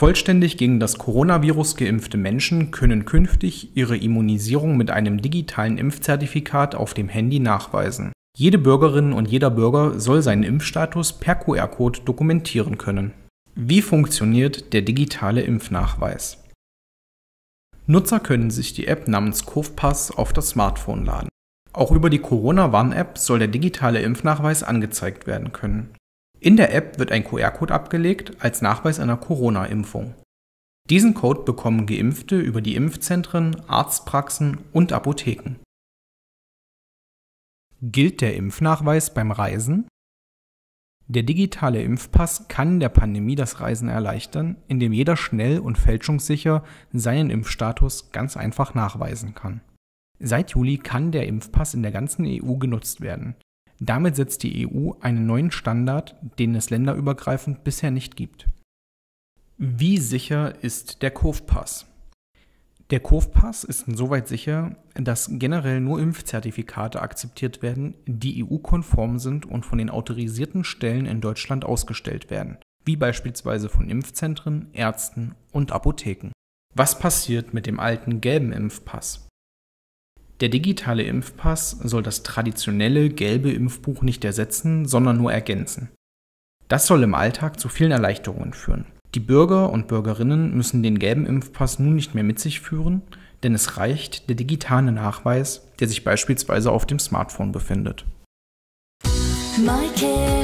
Vollständig gegen das Coronavirus geimpfte Menschen können künftig ihre Immunisierung mit einem digitalen Impfzertifikat auf dem Handy nachweisen. Jede Bürgerin und jeder Bürger soll seinen Impfstatus per QR-Code dokumentieren können. Wie funktioniert der digitale Impfnachweis? Nutzer können sich die App namens CovPass auf das Smartphone laden. Auch über die Corona-Warn-App soll der digitale Impfnachweis angezeigt werden können. In der App wird ein QR-Code abgelegt als Nachweis einer Corona-Impfung. Diesen Code bekommen Geimpfte über die Impfzentren, Arztpraxen und Apotheken. Gilt der Impfnachweis beim Reisen? Der digitale Impfpass kann der Pandemie das Reisen erleichtern, indem jeder schnell und fälschungssicher seinen Impfstatus ganz einfach nachweisen kann. Seit Juli kann der Impfpass in der ganzen EU genutzt werden. Damit setzt die EU einen neuen Standard, den es länderübergreifend bisher nicht gibt. Wie sicher ist der Kurvpass? Der Kurvpass ist insoweit sicher, dass generell nur Impfzertifikate akzeptiert werden, die EU-konform sind und von den autorisierten Stellen in Deutschland ausgestellt werden, wie beispielsweise von Impfzentren, Ärzten und Apotheken. Was passiert mit dem alten gelben Impfpass? Der digitale Impfpass soll das traditionelle gelbe Impfbuch nicht ersetzen, sondern nur ergänzen. Das soll im Alltag zu vielen Erleichterungen führen. Die Bürger und Bürgerinnen müssen den gelben Impfpass nun nicht mehr mit sich führen, denn es reicht der digitale Nachweis, der sich beispielsweise auf dem Smartphone befindet. Michael.